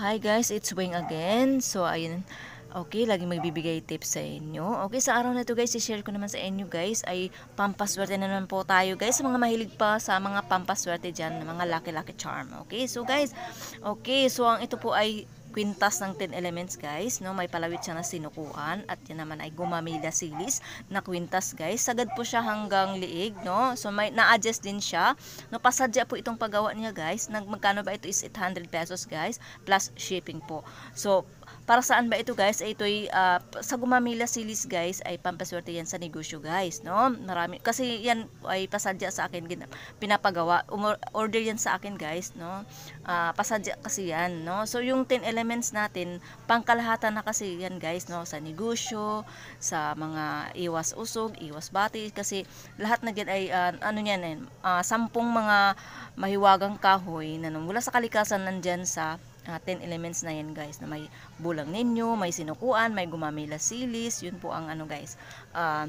Hi guys, it's Wing again. So, ayun. Okay, lagi magbibigay tips sa inyo. Okay, sa araw na ito guys, i-share ko naman sa inyo guys ay pampaswerte na naman po tayo guys. Sa mga mahilig pa sa mga pampaswerte dyan, mga lucky lucky charm. Okay, so guys, okay, so ang ito po ay kwintas ng 10 elements guys. No? May palawit siya na sinukuan at yan naman ay gumamila silis na kwintas guys. Sagad po siya hanggang liig. No? So may na-adjust din siya. No, pasadya po itong paggawa niya guys. Nag, magkano ba ito is 800 pesos guys plus shipping po. So para saan ba ito guys? Ito ay uh, sa Gumamila Silis guys ay pampaswerte yan sa negosyo guys, no? Marami kasi yan ay pasadya sa akin pinapagawa. Umor, order yan sa akin guys, no? Uh, pasadya kasi yan, no? So yung 10 elements elements natin, pangkalahatan na kasi yan guys, no? Sa negosyo, sa mga iwas usog, iwas bati, kasi lahat na dyan ay, uh, ano yan, eh, uh, sampung mga mahiwagang kahoy na mula sa kalikasan nandyan sa uh, ah, 10 elements na yan guys na may bulang ninyo, may sinukuan, may gumamila silis, yun po ang ano guys uh,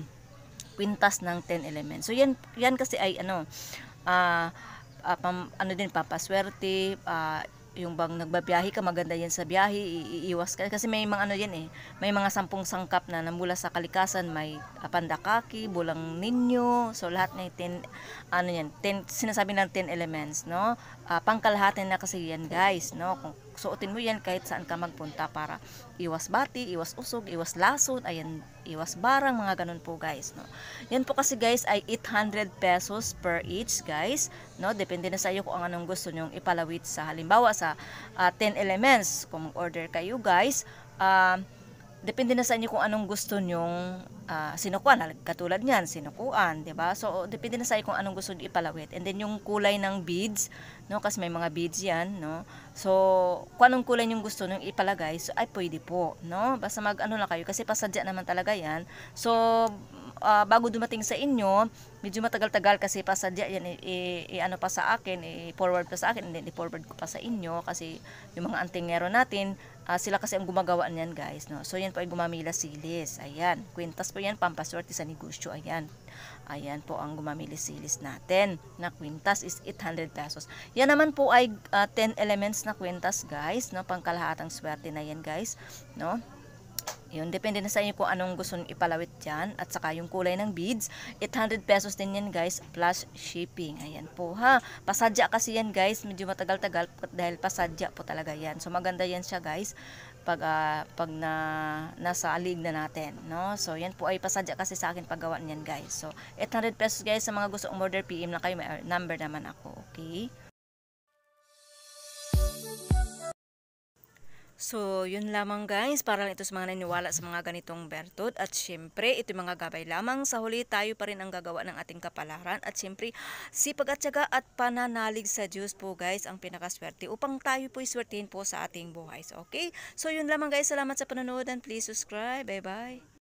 pintas ng 10 elements. So yan yan kasi ay ano uh, uh, pam, ano din papaswerte, uh, yung bang nagbabiyahe ka, maganda yan sa biyahe, iiwas ka. Kasi may mga ano yan eh, may mga sampung sangkap na namula sa kalikasan, may apandakaki, bulang ninyo, so lahat ng ten, ano yan, ten, sinasabi ng 10 elements, no? Uh, ah, pangkalahatin na kasi yan guys, no? Kung suotin mo yan kahit saan ka magpunta para iwas bati, iwas usog, iwas lason, ayan, iwas barang, mga ganun po guys, no. Yan po kasi guys ay 800 pesos per each guys, no. Depende na sa iyo kung anong gusto nyong ipalawit sa halimbawa sa uh, ah, 10 elements kung order kayo guys. Um uh, depende na sa inyo kung anong gusto nyong uh, sinukuan. Katulad niyan, sinukuan, ba diba? So, depende na sa inyo kung anong gusto nyo ipalawit. And then, yung kulay ng beads, no? Kasi may mga beads yan, no? So, kung anong kulay nyong gusto nyong ipalagay, so, ay pwede po, no? Basta mag-ano lang kayo. Kasi pasadya naman talaga yan. So, uh, bago dumating sa inyo, medyo matagal-tagal kasi pasadya yan, i, ano pa sa akin, i-forward pa sa akin, and i-forward ko pa sa inyo kasi yung mga antingero natin, uh, sila kasi ang gumagawa niyan guys. No? So yan po ay gumamila silis, ayan. Kwintas po yan, pampaswerte sa negosyo, ayan. Ayan po ang gumamili silis natin na kwintas is 800 pesos. Yan naman po ay uh, ah, 10 elements na kwintas guys, no? pangkalahatang swerte na yan guys. No? Yun, depende na sa inyo kung anong gusto nyo ipalawit dyan. At saka yung kulay ng beads, 800 pesos din yan guys, plus shipping. Ayan po ha. Pasadya kasi yan guys, medyo matagal-tagal dahil pasadya po talaga yan. So maganda yan siya guys pag uh, pag na nasa alig na natin no so yan po ay pasadya kasi sa akin paggawa niyan guys so 800 pesos guys sa mga gusto umorder PM lang kayo may number naman ako okay So, yun lamang guys, para lang ito sa mga naniwala sa mga ganitong bertod. At syempre, ito mga gabay lamang. Sa huli, tayo pa rin ang gagawa ng ating kapalaran. At syempre, sipag at syaga at pananalig sa Diyos po guys, ang pinakaswerte. Upang tayo po iswertihin po sa ating buhay. So, Okay? So, yun lamang guys. Salamat sa panonood and please subscribe. Bye-bye.